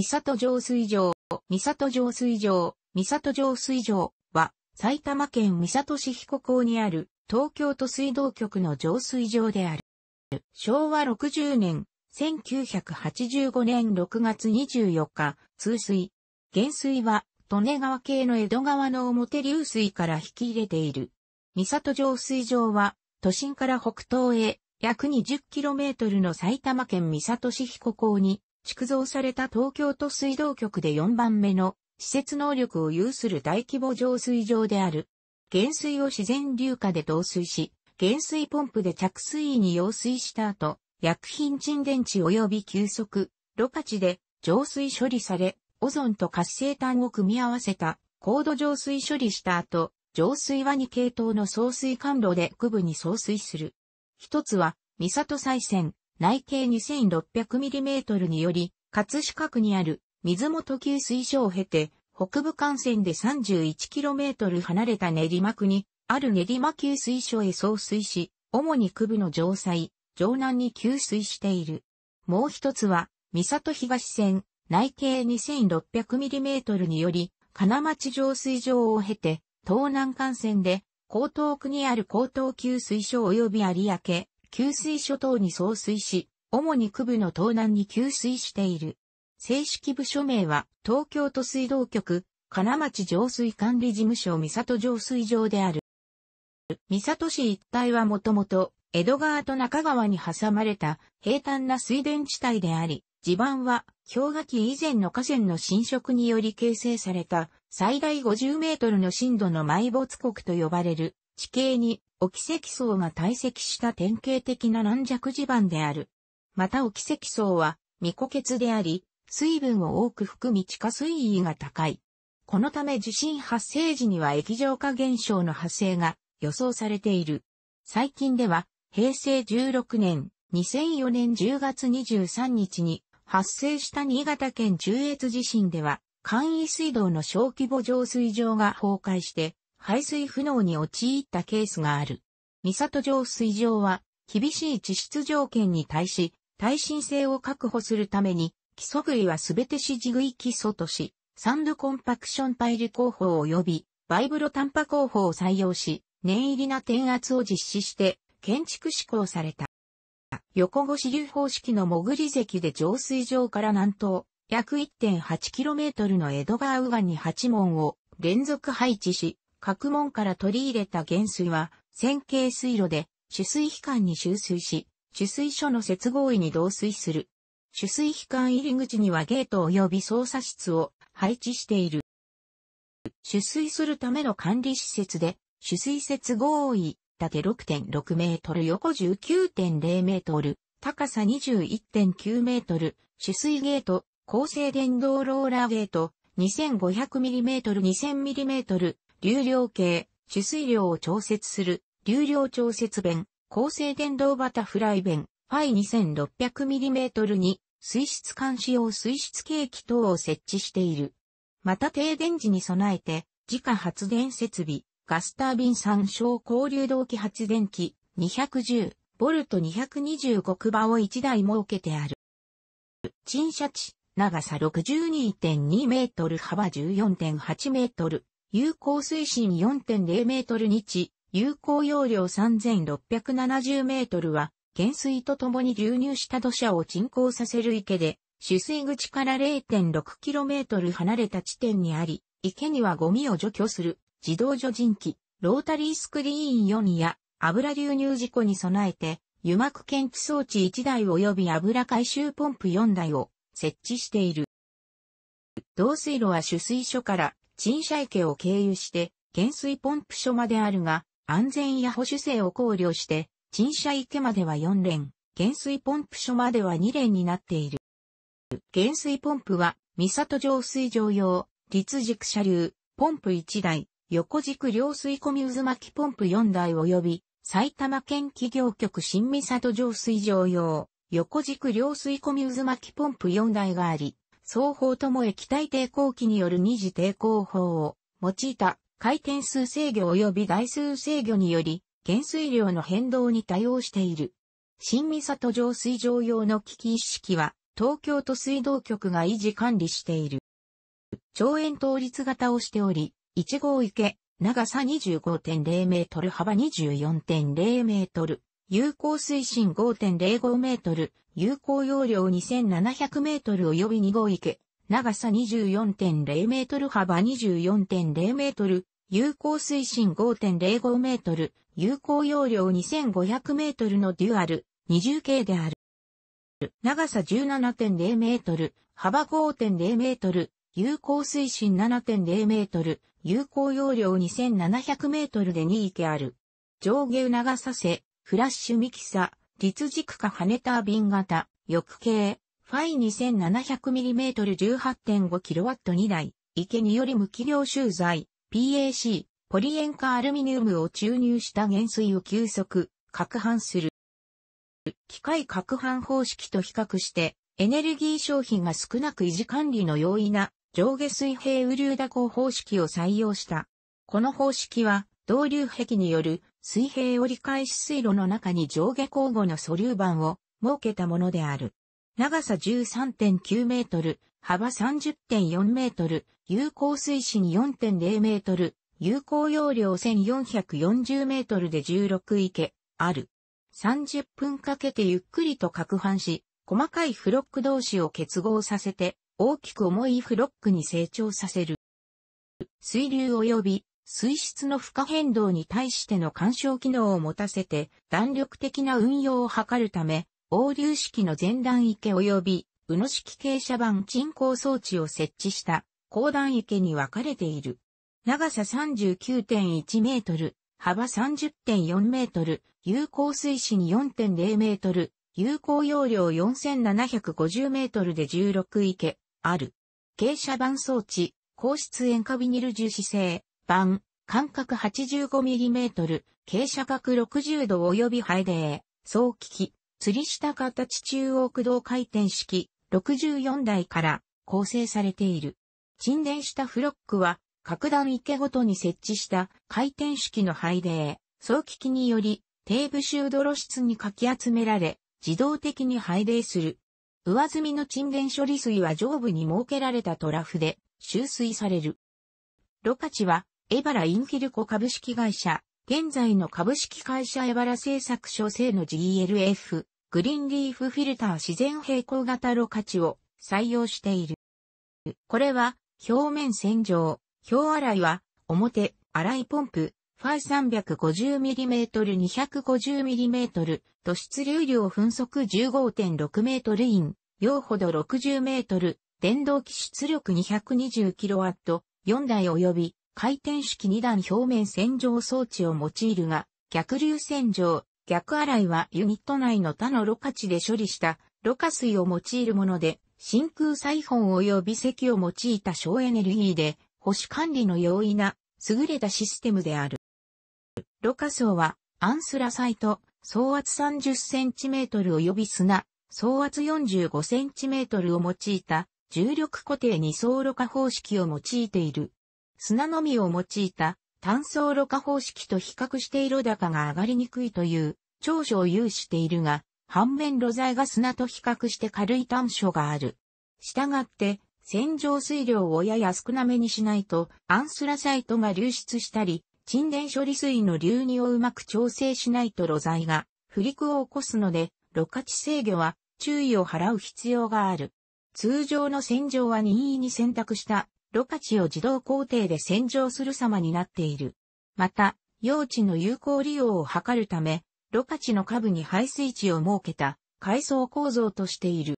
三里浄水場、三里浄水場、三里浄水場は、埼玉県三里市彦港にある、東京都水道局の浄水場である。昭和60年、1985年6月24日、通水。減水は、利根川系の江戸川の表流水から引き入れている。三里浄水場は、都心から北東へ、約 20km の埼玉県三里市彦港に、築造された東京都水道局で4番目の施設能力を有する大規模浄水場である。減水を自然流下で導水し、減水ポンプで着水位に溶水した後、薬品沈殿池及び急速、ろ過地で浄水処理され、オゾンと活性炭を組み合わせた高度浄水処理した後、浄水は2系統の送水管路で区部に送水する。一つは、三里再線、内径 2600mm により、葛飾区にある水元給水所を経て、北部幹線で 31km 離れた練馬区に、ある練馬給水所へ送水し、主に区部の城西、城南に給水している。もう一つは、三里東線、内径 2600mm により、金町上水場を経て、東南幹線で、江東区にある江東給水所及び有明、給水諸島に送水し、主に区部の東南に給水している。正式部署名は、東京都水道局、金町浄水管理事務所三里浄水場である。三里市一帯はもともと、江戸川と中川に挟まれた平坦な水田地帯であり、地盤は氷河期以前の河川の浸食により形成された最大50メートルの深度の埋没国と呼ばれる地形にお奇跡層が堆積した典型的な軟弱地盤である。またお奇跡層は未固結であり、水分を多く含み地下水位が高い。このため地震発生時には液状化現象の発生が予想されている。最近では平成16年2004年10月23日に発生した新潟県中越地震では簡易水道の小規模浄水場が崩壊して排水不能に陥ったケースがある。三里城水上は、厳しい地質条件に対し、耐震性を確保するために、基礎杭はすべて支持杭基礎とし、サンドコンパクションパイル工法及び、バイブロ短波工法を採用し、念入りな転圧を実施して、建築施行された。横越流方式の潜り石で浄水場から南東、約 1.8km の江戸川右岸に8門を連続配置し、各門から取り入れた減水は、線形水路で、取水機関に集水し、取水所の接合位に同水する。取水機関入り口にはゲート及び操作室を配置している。取水するための管理施設で、取水接合位、縦6.6メートル、横19.0メートル、高さ21.9メートル、取水ゲート、高性電動ローラーゲート、2500mm、2000mm、流量計、取水量を調節する、流量調節弁、高性電動バタフライ弁、ファイ 2600mm に、水質監視用水質計器等を設置している。また停電時に備えて、自家発電設備、ガスタービン照、交流動機発電機、210、ボルト225区場を1台設けてある。陳謝地、長さ62.2メートル、幅14.8メートル、有効水深4.0メートル日、有効容量3670メートルは、減水とともに流入した土砂を沈降させる池で、取水口から0.6キロメートル離れた地点にあり、池にはゴミを除去する自動除塵機、ロータリースクリーン4や油流入事故に備えて、油膜検知装置1台及び油回収ポンプ4台を設置している。同水路は取水所から陳謝池を経由して、減水ポンプ所まであるが、安全や保守性を考慮して、陳謝池までは4連、減水ポンプ所までは2連になっている。減水ポンプは、三里上水場用、立軸車流、ポンプ1台、横軸両水込み渦巻きポンプ4台及び、埼玉県企業局新三里上水場用、横軸両水込み渦巻きポンプ4台があり、双方とも液体抵抗器による二次抵抗法を用いた回転数制御及び台数制御により、減水量の変動に対応している。新三里上水上用の危機一式は、東京都水道局が維持管理している。長円倒立型をしており、1号池、長さ25.0メートル、幅24.0メートル、有効水深5.05メートル、有効容量2700メートル及び2号池、長さ24.0メートル幅24.0メートル、有効水深5.05メートル、有効容量2500メートルのデュアル、二重系である。長さ17.0メートル、幅5.0メートル、有効水深7.0メートル、有効容量2700メートルで2池ある。上下長さ瀬、フラッシュミキサ、立軸化ハネタービン型、翼形、ファイ 2700mm18.5kW2 台、池により無機量集材、PAC、ポリ塩化アルミニウムを注入した減水を急速、攪拌する。機械攪拌方式と比較して、エネルギー消費が少なく維持管理の容易な上下水平雨流打行方式を採用した。この方式は導流壁による水平折り返し水路の中に上下交互の素流板を設けたものである。長さ13.9メートル、幅30.4メートル、有効水深4.0メートル、有効容量1440メートルで16池、ある。30分かけてゆっくりと攪拌し、細かいフロック同士を結合させて、大きく重いフロックに成長させる。水流及び水質の負荷変動に対しての干渉機能を持たせて弾力的な運用を図るため、横流式の前段池及び、宇野式傾斜板沈降装置を設置した後段池に分かれている。長さ39.1メートル、幅30.4メートル、有効水深4.0メートル、有効容量4750メートルで16池、ある。傾斜板装置、硬質塩化ビニル樹脂製、番間隔 85mm、傾斜角60度及びハイデー、総機器、吊り下形中央駆動回転式64台から構成されている。沈殿したフロックは、各段池ごとに設置した回転式のハイデー、総機器により、低部臭泥室にかき集められ、自動的に拝泥する。上積みの沈殿処理水は上部に設けられたトラフで、収水される。ロカ地は、エバラインフィルコ株式会社、現在の株式会社エバラ製作所製の GLF、グリーンリーフフィルター自然平行型ろ過値を採用している。これは、表面洗浄、表洗いは、表、洗いポンプ、ファイ 350mm250mm と出流量分速 15.6m イン、用ほど 60m、電動機出力 220kW、4台及び回転式2段表面洗浄装置を用いるが、逆流洗浄、逆洗いはユニット内の他のろ過地で処理したろ過水を用いるもので、真空サイフォン及び石を用いた省エネルギーで、保守管理の容易な優れたシステムである。ろ過層は、アンスラサイト、総圧 30cm 及び砂、総圧 45cm を用いた重力固定二層ろ過方式を用いている。砂のみを用いた単素ろ過方式と比較して色高が上がりにくいという長所を有しているが、反面露材が砂と比較して軽い短所がある。したがって、洗浄水量をやや少なめにしないと、アンスラサイトが流出したり、沈殿処理水の流入をうまく調整しないと露材が不陸を起こすので、露価値制御は注意を払う必要がある。通常の洗浄は任意に選択したロカチを自動工程で洗浄する様になっている。また、用地の有効利用を図るため、ロカチの下部に排水池を設けた階層構造としている。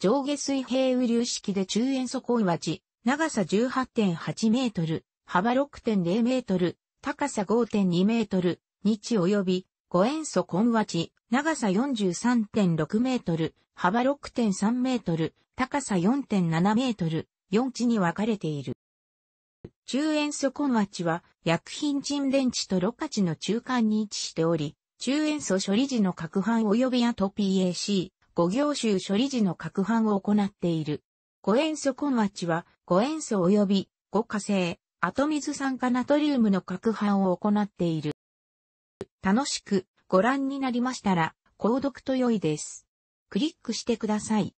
上下水平雨流式で中塩素工鉢、長さ18.8メートル、幅6.0メートル、高さ5.2メートル、日及び五塩素根鉢、長さ43.6メートル、幅6.3メートル、高さ4.7メートル、4地に分かれている。中塩素小町は薬品沈殿地とろ過地の中間に位置しており、中塩素処理時の拡販及びアト PAC、五行臭処理時の拡販を行っている。五塩素小町は五塩素及び五化成、アト水酸化ナトリウムの拡拌を行っている。楽しくご覧になりましたら、購読と良いです。クリックしてください。